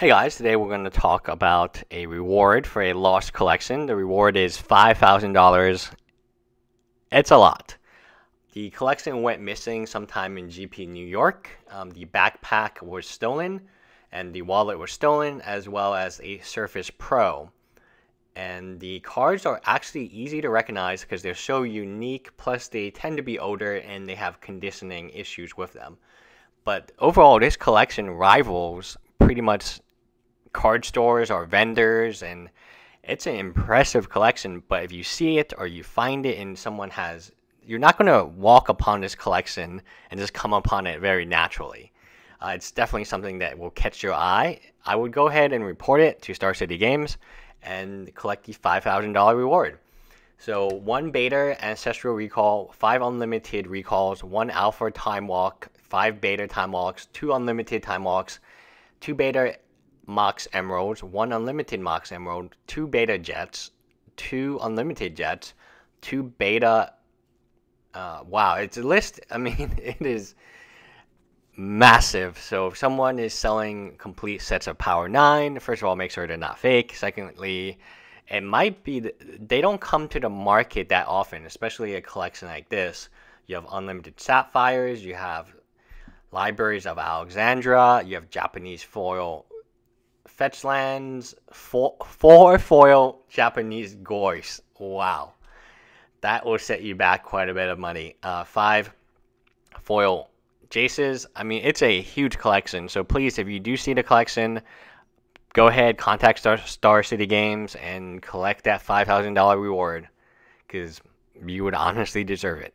Hey guys, today we're going to talk about a reward for a lost collection. The reward is $5,000. It's a lot. The collection went missing sometime in GP New York. Um, the backpack was stolen, and the wallet was stolen, as well as a Surface Pro. And the cards are actually easy to recognize because they're so unique, plus, they tend to be older and they have conditioning issues with them. But overall, this collection rivals pretty much card stores or vendors and it's an impressive collection but if you see it or you find it and someone has you're not going to walk upon this collection and just come upon it very naturally uh, it's definitely something that will catch your eye i would go ahead and report it to star city games and collect the $5000 reward so one beta ancestral recall five unlimited recalls one alpha time walk five beta time walks two unlimited time walks two beta Mox Emeralds, one Unlimited Mox Emerald, two Beta Jets, two Unlimited Jets, two Beta. Uh, wow, it's a list. I mean, it is massive. So if someone is selling complete sets of Power Nine, first of all, make sure they're not fake. Secondly, it might be they don't come to the market that often, especially a collection like this. You have unlimited sapphires, you have libraries of Alexandra, you have Japanese foil Fetchlands four, four foil Japanese Gorse. Wow. That will set you back quite a bit of money. Uh, five foil Jaces. I mean, it's a huge collection. So please, if you do see the collection, go ahead, contact Star, Star City Games and collect that $5,000 reward because you would honestly deserve it.